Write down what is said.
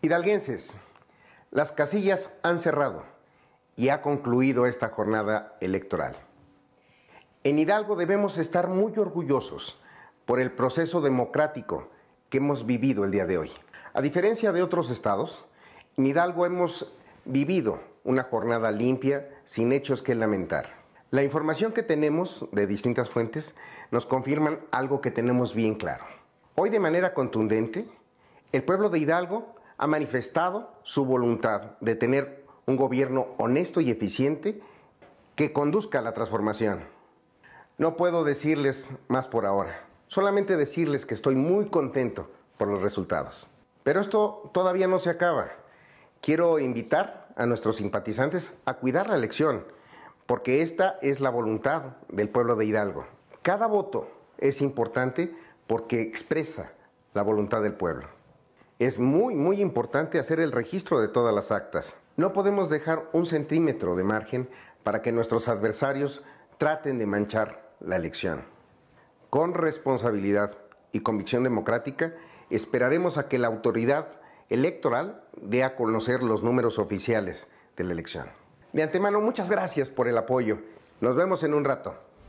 Hidalguenses, las casillas han cerrado y ha concluido esta jornada electoral. En Hidalgo debemos estar muy orgullosos por el proceso democrático que hemos vivido el día de hoy. A diferencia de otros estados, en Hidalgo hemos vivido una jornada limpia, sin hechos que lamentar. La información que tenemos de distintas fuentes nos confirman algo que tenemos bien claro. Hoy de manera contundente, el pueblo de Hidalgo ha manifestado su voluntad de tener un gobierno honesto y eficiente que conduzca a la transformación. No puedo decirles más por ahora, solamente decirles que estoy muy contento por los resultados. Pero esto todavía no se acaba. Quiero invitar a nuestros simpatizantes a cuidar la elección, porque esta es la voluntad del pueblo de Hidalgo. Cada voto es importante porque expresa la voluntad del pueblo es muy, muy importante hacer el registro de todas las actas. No podemos dejar un centímetro de margen para que nuestros adversarios traten de manchar la elección. Con responsabilidad y convicción democrática, esperaremos a que la autoridad electoral dé a conocer los números oficiales de la elección. De antemano, muchas gracias por el apoyo. Nos vemos en un rato.